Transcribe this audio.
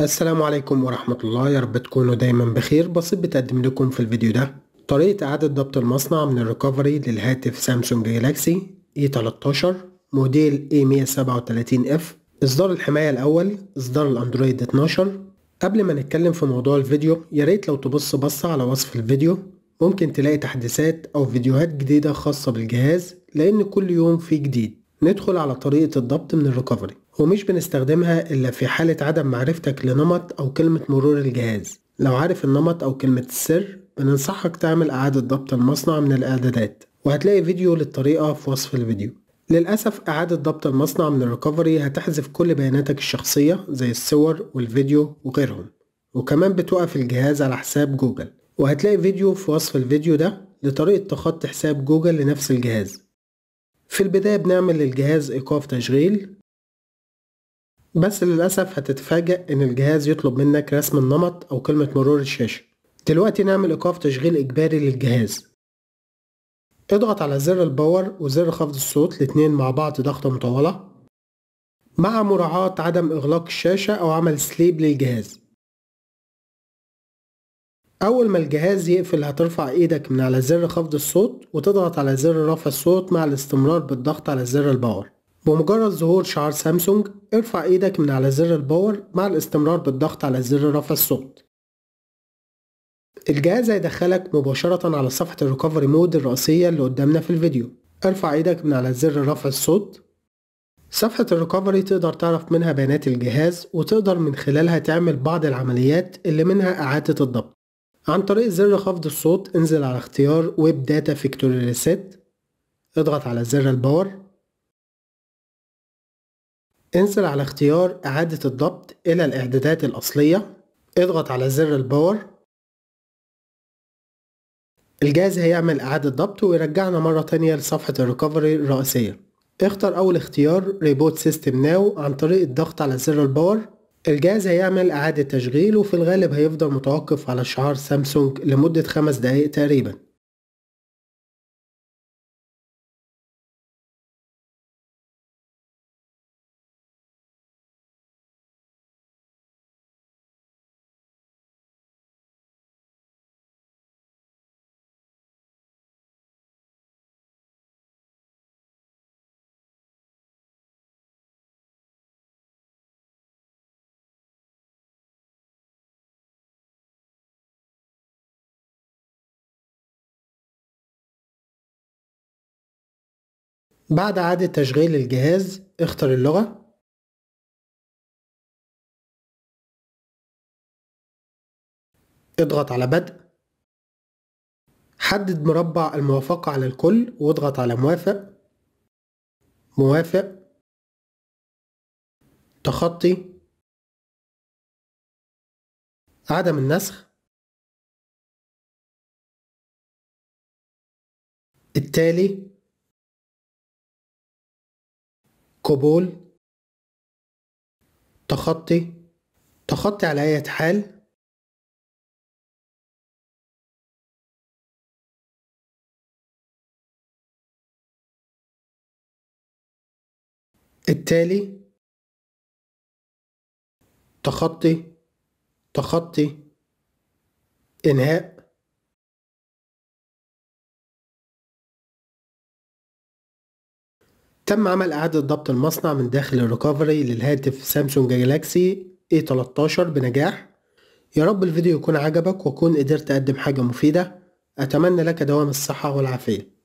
السلام عليكم ورحمة الله يا رب تكونوا دايما بخير بسيط بتقدم لكم في الفيديو ده طريقة إعادة ضبط المصنع من الريكفري للهاتف سامسونج جالاكسي اي e 13 موديل اي 137 اف الحماية الأول إصدار الأندرويد 12 قبل ما نتكلم في موضوع الفيديو يا ريت لو تبص بصة على وصف الفيديو ممكن تلاقي تحديثات أو فيديوهات جديدة خاصة بالجهاز لأن كل يوم في جديد ندخل على طريقة الضبط من الريكفري ومش بنستخدمها إلا في حالة عدم معرفتك لنمط أو كلمة مرور الجهاز لو عارف النمط أو كلمة السر بننصحك تعمل إعادة ضبط المصنع من الإعدادات وهتلاقي فيديو للطريقة في وصف الفيديو للأسف إعادة ضبط المصنع من الريكفري هتحذف كل بياناتك الشخصية زي الصور والفيديو وغيرهم وكمان بتوقف الجهاز على حساب جوجل وهتلاقي فيديو في وصف الفيديو ده لطريقة تخطي حساب جوجل لنفس الجهاز في البداية بنعمل للجهاز إيقاف تشغيل بس للأسف هتتفاجئ إن الجهاز يطلب منك رسم النمط أو كلمة مرور الشاشة دلوقتي نعمل إيقاف تشغيل إجباري للجهاز اضغط على زر الباور وزر خفض الصوت الاتنين مع بعض ضغطة مطولة مع مراعاة عدم إغلاق الشاشة أو عمل سليب للجهاز أول ما الجهاز يقفل هترفع إيدك من على زر خفض الصوت وتضغط على زر رفع الصوت مع الاستمرار بالضغط على زر الباور بمجرد ظهور شعار سامسونج ارفع ايدك من على زر الباور مع الاستمرار بالضغط على زر رفع الصوت الجهاز هيدخلك مباشرة على صفحة الريكفري مود الرئيسية اللي قدامنا في الفيديو ارفع ايدك من على زر رفع الصوت صفحة الريكفري تقدر تعرف منها بيانات الجهاز وتقدر من خلالها تعمل بعض العمليات اللي منها إعادة الضبط عن طريق زر خفض الصوت انزل على اختيار ويب داتا فيكتوري ريسيت اضغط على زر الباور انزل على اختيار إعادة الضبط إلى الإعدادات الأصلية اضغط على زر الباور الجهاز هيعمل إعادة ضبط ويرجعنا مرة تانية لصفحة الريكفري الرئيسية اختر أول اختيار ريبوت سيستم ناو عن طريق الضغط على زر الباور الجهاز هيعمل إعادة تشغيل وفي الغالب هيفضل متوقف على شعار سامسونج لمدة خمس دقايق تقريباً بعد إعادة تشغيل الجهاز اختر اللغة اضغط على بدء حدد مربع الموافقة على الكل واضغط على موافق موافق تخطي عدم النسخ التالي قبول تخطي تخطي على أي حال التالي تخطي تخطي إنهاء تم عمل إعادة ضبط المصنع من داخل الريكفري للهاتف سامسونج جالاكسي A13 بنجاح يا رب الفيديو يكون عجبك وكون قدرت أقدم حاجة مفيدة أتمنى لك دوام الصحة والعافية